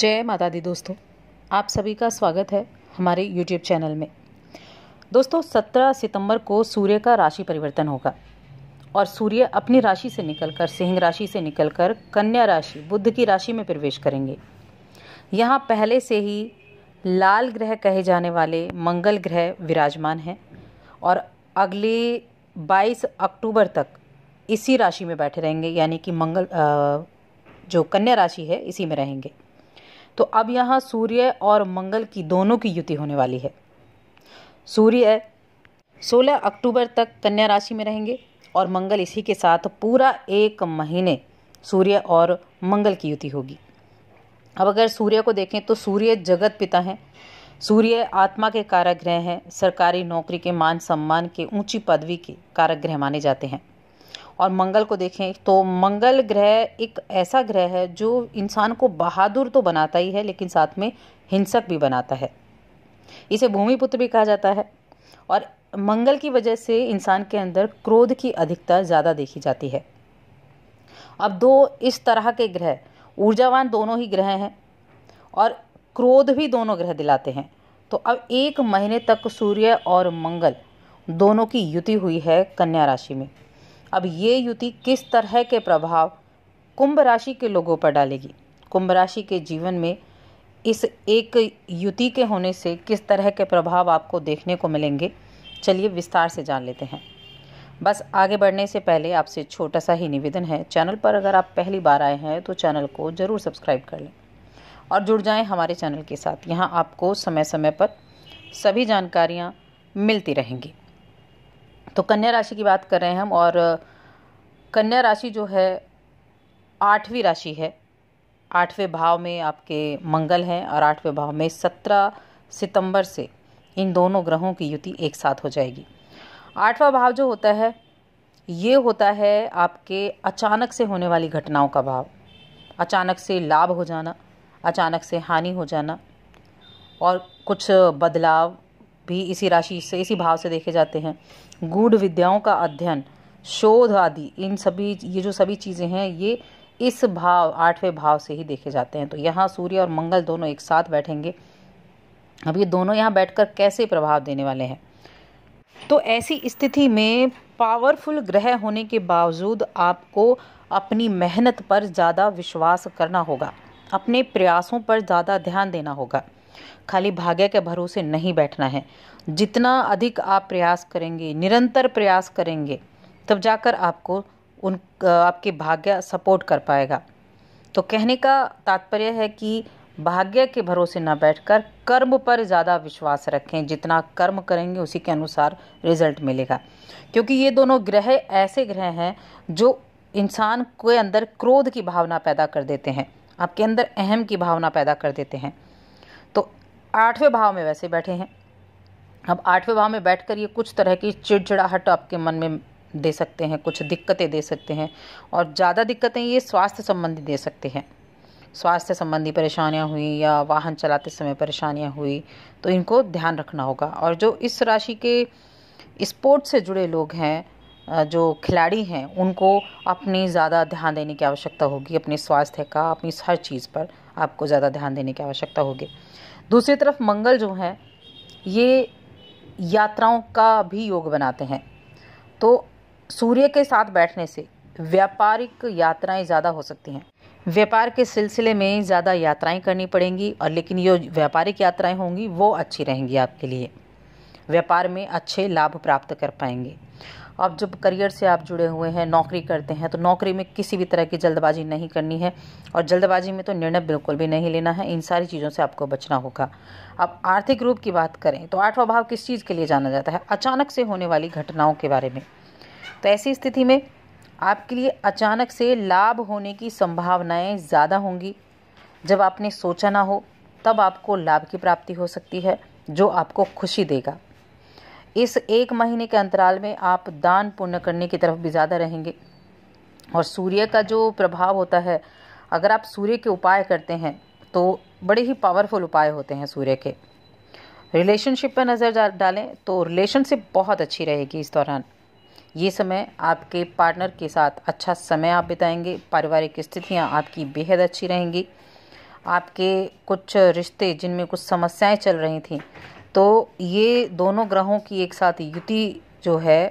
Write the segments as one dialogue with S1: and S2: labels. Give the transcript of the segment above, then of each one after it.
S1: जय माता दी दोस्तों आप सभी का स्वागत है हमारे यूट्यूब चैनल में दोस्तों 17 सितंबर को सूर्य का राशि परिवर्तन होगा और सूर्य अपनी राशि से निकलकर सिंह राशि से निकलकर कन्या राशि बुद्ध की राशि में प्रवेश करेंगे यहाँ पहले से ही लाल ग्रह कहे जाने वाले मंगल ग्रह विराजमान हैं और अगले 22 अक्टूबर तक इसी राशि में बैठे रहेंगे यानी कि मंगल जो कन्या राशि है इसी में रहेंगे तो अब यहाँ सूर्य और मंगल की दोनों की युति होने वाली है सूर्य 16 अक्टूबर तक कन्या राशि में रहेंगे और मंगल इसी के साथ पूरा एक महीने सूर्य और मंगल की युति होगी अब अगर सूर्य को देखें तो सूर्य जगत पिता हैं सूर्य आत्मा के कारक ग्रह हैं सरकारी नौकरी के मान सम्मान के ऊंची पदवी के कारक ग्रह माने जाते हैं और मंगल को देखें तो मंगल ग्रह एक ऐसा ग्रह है जो इंसान को बहादुर तो बनाता ही है लेकिन साथ में हिंसक भी बनाता है इसे भूमिपुत्र भी कहा जाता है और मंगल की वजह से इंसान के अंदर क्रोध की अधिकता ज़्यादा देखी जाती है अब दो इस तरह के ग्रह ऊर्जावान दोनों ही ग्रह हैं और क्रोध भी दोनों ग्रह दिलाते हैं तो अब एक महीने तक सूर्य और मंगल दोनों की युति हुई है कन्या राशि में अब ये युति किस तरह के प्रभाव कुंभ राशि के लोगों पर डालेगी कुंभ राशि के जीवन में इस एक युति के होने से किस तरह के प्रभाव आपको देखने को मिलेंगे चलिए विस्तार से जान लेते हैं बस आगे बढ़ने से पहले आपसे छोटा सा ही निवेदन है चैनल पर अगर आप पहली बार आए हैं तो चैनल को ज़रूर सब्सक्राइब कर लें और जुड़ जाएं हमारे चैनल के साथ यहाँ आपको समय समय पर सभी जानकारियाँ मिलती रहेंगी तो कन्या राशि की बात कर रहे हैं हम और कन्या राशि जो है आठवीं राशि है आठवें भाव में आपके मंगल हैं और आठवें भाव में सत्रह सितंबर से इन दोनों ग्रहों की युति एक साथ हो जाएगी आठवां भाव जो होता है ये होता है आपके अचानक से होने वाली घटनाओं का भाव अचानक से लाभ हो जाना अचानक से हानि हो जाना और कुछ बदलाव भी इसी राशि से इसी भाव से देखे जाते हैं गूढ़ विद्याओं का अध्ययन शोध आदि इन सभी ये जो सभी चीज़ें हैं ये इस भाव आठवें भाव से ही देखे जाते हैं तो यहाँ सूर्य और मंगल दोनों एक साथ बैठेंगे अब ये दोनों यहाँ बैठकर कैसे प्रभाव देने वाले हैं तो ऐसी स्थिति में पावरफुल ग्रह होने के बावजूद आपको अपनी मेहनत पर ज़्यादा विश्वास करना होगा अपने प्रयासों पर ज़्यादा ध्यान देना होगा खाली भाग्य के भरोसे नहीं बैठना है जितना अधिक आप प्रयास करेंगे निरंतर प्रयास करेंगे तब जाकर आपको उन आपके भाग्य सपोर्ट कर पाएगा तो कहने का तात्पर्य है कि भाग्य के भरोसे न बैठकर कर्म पर ज़्यादा विश्वास रखें जितना कर्म करेंगे उसी के अनुसार रिजल्ट मिलेगा क्योंकि ये दोनों ग्रह ऐसे ग्रह हैं जो इंसान के अंदर क्रोध की भावना पैदा कर देते हैं आपके अंदर अहम की भावना पैदा कर देते हैं आठवें भाव में वैसे बैठे हैं अब आठवें भाव में बैठ कर ये कुछ तरह की चिड़चिड़ाहट आपके मन में दे सकते हैं कुछ दिक्कतें दे सकते हैं और ज़्यादा दिक्कतें ये स्वास्थ्य संबंधी दे सकते हैं स्वास्थ्य संबंधी परेशानियाँ हुई या वाहन चलाते समय परेशानियाँ हुई तो इनको ध्यान रखना होगा और जो इस राशि के स्पोर्ट्स से जुड़े लोग हैं जो खिलाड़ी हैं उनको अपनी ज़्यादा ध्यान देने की आवश्यकता होगी अपने स्वास्थ्य का अपनी हर चीज़ पर आपको ज़्यादा ध्यान देने की आवश्यकता होगी दूसरी तरफ मंगल जो है ये यात्राओं का भी योग बनाते हैं तो सूर्य के साथ बैठने से व्यापारिक यात्राएं ज़्यादा हो सकती हैं व्यापार के सिलसिले में ज़्यादा यात्राएं करनी पड़ेंगी और लेकिन ये व्यापारिक यात्राएं होंगी वो अच्छी रहेंगी आपके लिए व्यापार में अच्छे लाभ प्राप्त कर पाएंगे अब जब करियर से आप जुड़े हुए हैं नौकरी करते हैं तो नौकरी में किसी भी तरह की जल्दबाजी नहीं करनी है और जल्दबाजी में तो निर्णय बिल्कुल भी नहीं लेना है इन सारी चीज़ों से आपको बचना होगा अब आर्थिक रूप की बात करें तो आठवां भाव किस चीज़ के लिए जाना जाता है अचानक से होने वाली घटनाओं के बारे में तो ऐसी स्थिति में आपके लिए अचानक से लाभ होने की संभावनाएँ ज़्यादा होंगी जब आपने सोचा ना हो तब आपको लाभ की प्राप्ति हो सकती है जो आपको खुशी देगा इस एक महीने के अंतराल में आप दान पुण्य करने की तरफ भी ज़्यादा रहेंगे और सूर्य का जो प्रभाव होता है अगर आप सूर्य के उपाय करते हैं तो बड़े ही पावरफुल उपाय होते हैं सूर्य के रिलेशनशिप पर नज़र डालें तो रिलेशनशिप बहुत अच्छी रहेगी इस दौरान ये समय आपके पार्टनर के साथ अच्छा समय आप बिताएंगे पारिवारिक स्थितियाँ आपकी बेहद अच्छी रहेंगी आपके कुछ रिश्ते जिनमें कुछ समस्याएं चल रही थी तो ये दोनों ग्रहों की एक साथ युति जो है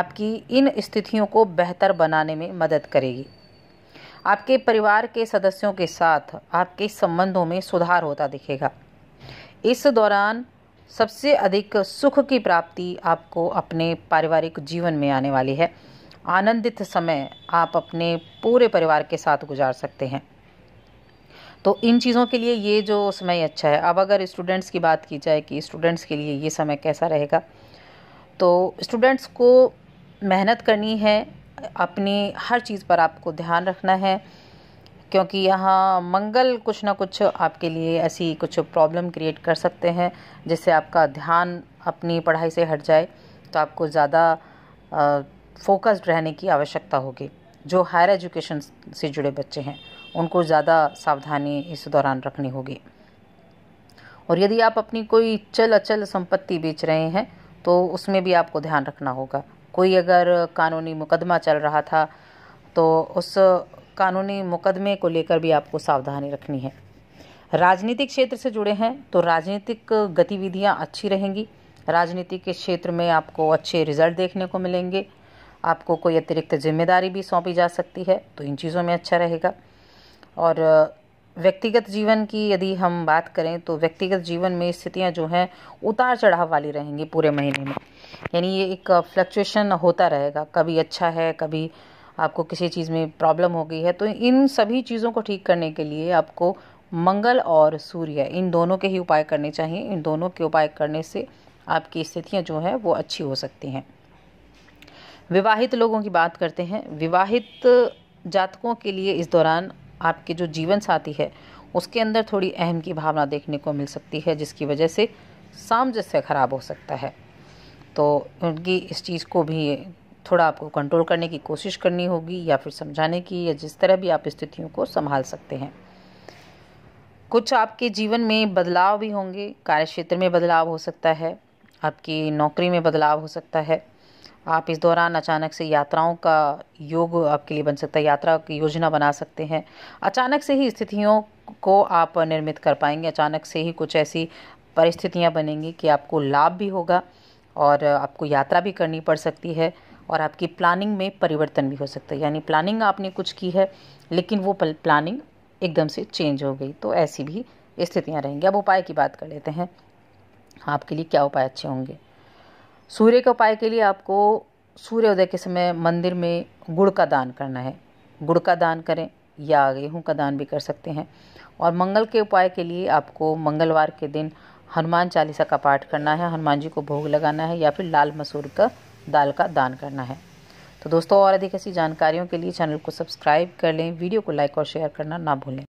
S1: आपकी इन स्थितियों को बेहतर बनाने में मदद करेगी आपके परिवार के सदस्यों के साथ आपके संबंधों में सुधार होता दिखेगा इस दौरान सबसे अधिक सुख की प्राप्ति आपको अपने पारिवारिक जीवन में आने वाली है आनंदित समय आप अपने पूरे परिवार के साथ गुजार सकते हैं तो इन चीज़ों के लिए ये जो समय अच्छा है अब अगर स्टूडेंट्स की बात की जाए कि स्टूडेंट्स के लिए ये समय कैसा रहेगा तो स्टूडेंट्स को मेहनत करनी है अपनी हर चीज़ पर आपको ध्यान रखना है क्योंकि यहाँ मंगल कुछ ना कुछ आपके लिए ऐसी कुछ प्रॉब्लम क्रिएट कर सकते हैं जिससे आपका ध्यान अपनी पढ़ाई से हट जाए तो आपको ज़्यादा फोकस्ड रहने की आवश्यकता होगी जो हायर एजुकेशन से जुड़े बच्चे हैं उनको ज़्यादा सावधानी इस दौरान रखनी होगी और यदि आप अपनी कोई चल अचल संपत्ति बेच रहे हैं तो उसमें भी आपको ध्यान रखना होगा कोई अगर कानूनी मुकदमा चल रहा था तो उस कानूनी मुकदमे को लेकर भी आपको सावधानी रखनी है राजनीतिक क्षेत्र से जुड़े हैं तो राजनीतिक गतिविधियां अच्छी रहेंगी राजनीति के क्षेत्र में आपको अच्छे रिजल्ट देखने को मिलेंगे आपको कोई अतिरिक्त जिम्मेदारी भी सौंपी जा सकती है तो इन चीज़ों में अच्छा रहेगा और व्यक्तिगत जीवन की यदि हम बात करें तो व्यक्तिगत जीवन में स्थितियां जो हैं उतार चढ़ाव वाली रहेंगी पूरे महीने में यानी ये एक फ्लक्चुएशन होता रहेगा कभी अच्छा है कभी आपको किसी चीज़ में प्रॉब्लम हो गई है तो इन सभी चीज़ों को ठीक करने के लिए आपको मंगल और सूर्य इन दोनों के ही उपाय करने चाहिए इन दोनों के उपाय करने से आपकी स्थितियाँ जो है वो अच्छी हो सकती हैं विवाहित लोगों की बात करते हैं विवाहित जातकों के लिए इस दौरान आपके जो जीवन साथी है उसके अंदर थोड़ी अहम की भावना देखने को मिल सकती है जिसकी वजह से सामंजस्य खराब हो सकता है तो उनकी इस चीज़ को भी थोड़ा आपको कंट्रोल करने की कोशिश करनी होगी या फिर समझाने की या जिस तरह भी आप स्थितियों को संभाल सकते हैं कुछ आपके जीवन में बदलाव भी होंगे कार्य क्षेत्र में बदलाव हो सकता है आपकी नौकरी में बदलाव हो सकता है आप इस दौरान अचानक से यात्राओं का योग आपके लिए बन सकता है यात्रा की योजना बना सकते हैं अचानक से ही स्थितियों को आप निर्मित कर पाएंगे अचानक से ही कुछ ऐसी परिस्थितियाँ बनेंगी कि आपको लाभ भी होगा और आपको यात्रा भी करनी पड़ सकती है और आपकी प्लानिंग में परिवर्तन भी हो सकता है यानी प्लानिंग आपने कुछ की है लेकिन वो प्लानिंग एकदम से चेंज हो गई तो ऐसी भी स्थितियाँ रहेंगी अब उपाय की बात कर लेते हैं आपके लिए क्या उपाय अच्छे होंगे सूर्य के उपाय के लिए आपको सूर्योदय के समय मंदिर में गुड़ का दान करना है गुड़ का दान करें या गेहूँ का दान भी कर सकते हैं और मंगल के उपाय के लिए आपको मंगलवार के दिन हनुमान चालीसा का पाठ करना है हनुमान जी को भोग लगाना है या फिर लाल मसूर का दाल का दान करना है तो दोस्तों और अधिक ऐसी जानकारियों के लिए चैनल को सब्सक्राइब कर लें वीडियो को लाइक और शेयर करना ना भूलें